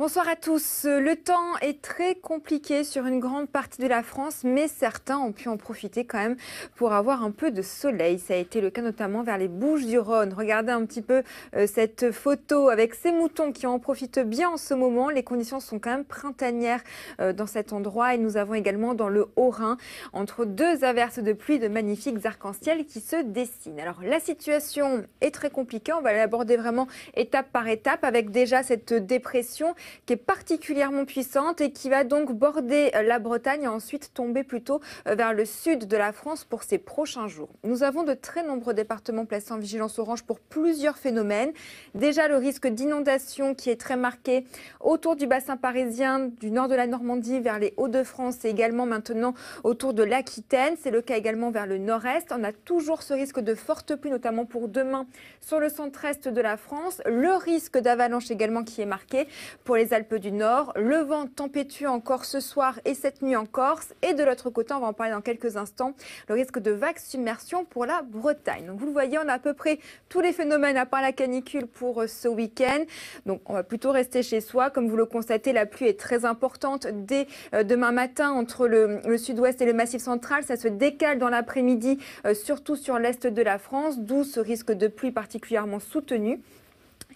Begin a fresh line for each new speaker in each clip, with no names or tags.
Bonsoir à tous. Le temps est très compliqué sur une grande partie de la France, mais certains ont pu en profiter quand même pour avoir un peu de soleil. Ça a été le cas notamment vers les Bouches du Rhône. Regardez un petit peu euh, cette photo avec ces moutons qui en profitent bien en ce moment. Les conditions sont quand même printanières euh, dans cet endroit et nous avons également dans le Haut-Rhin, entre deux averses de pluie, de magnifiques arcs-en-ciel qui se dessinent. Alors la situation est très compliquée. On va l'aborder vraiment étape par étape avec déjà cette dépression qui est particulièrement puissante et qui va donc border euh, la Bretagne et ensuite tomber plutôt euh, vers le sud de la France pour ces prochains jours. Nous avons de très nombreux départements placés en vigilance orange pour plusieurs phénomènes. Déjà le risque d'inondation qui est très marqué autour du bassin parisien, du nord de la Normandie vers les Hauts-de-France et également maintenant autour de l'Aquitaine. C'est le cas également vers le nord-est. On a toujours ce risque de fortes pluie notamment pour demain sur le centre-est de la France. Le risque d'avalanche également qui est marqué pour pour les Alpes du Nord. Le vent tempétueux encore ce soir et cette nuit en Corse. Et de l'autre côté, on va en parler dans quelques instants, le risque de vagues submersion pour la Bretagne. Donc vous le voyez, on a à peu près tous les phénomènes à part la canicule pour euh, ce week-end. Donc on va plutôt rester chez soi. Comme vous le constatez, la pluie est très importante dès euh, demain matin entre le sud-ouest et le massif central. Ça se décale dans l'après-midi, euh, surtout sur l'est de la France, d'où ce risque de pluie particulièrement soutenu.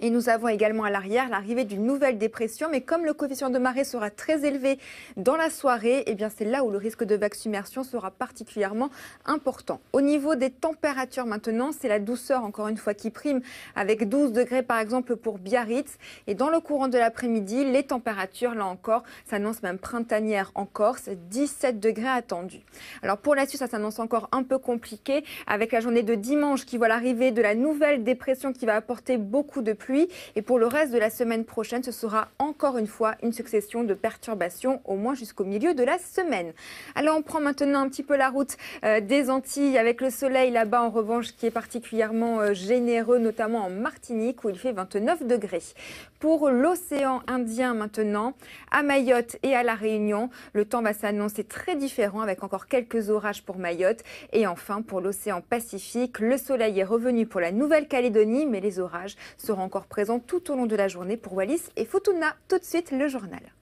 Et nous avons également à l'arrière l'arrivée d'une nouvelle dépression. Mais comme le coefficient de marée sera très élevé dans la soirée, et eh bien c'est là où le risque de vague submersion sera particulièrement important. Au niveau des températures maintenant, c'est la douceur encore une fois qui prime avec 12 degrés par exemple pour Biarritz. Et dans le courant de l'après-midi, les températures là encore s'annoncent même printanières en Corse, 17 degrés attendus. Alors pour la Suisse, ça s'annonce encore un peu compliqué avec la journée de dimanche qui voit l'arrivée de la nouvelle dépression qui va apporter beaucoup de pluie. Et pour le reste de la semaine prochaine, ce sera encore une fois une succession de perturbations, au moins jusqu'au milieu de la semaine. Alors on prend maintenant un petit peu la route euh, des Antilles avec le soleil là-bas en revanche qui est particulièrement euh, généreux, notamment en Martinique où il fait 29 degrés. Pour l'océan Indien maintenant, à Mayotte et à La Réunion, le temps va s'annoncer très différent avec encore quelques orages pour Mayotte. Et enfin pour l'océan Pacifique, le soleil est revenu pour la Nouvelle-Calédonie mais les orages seront encore présent tout au long de la journée pour Wallis et Futuna. Tout de suite, le journal.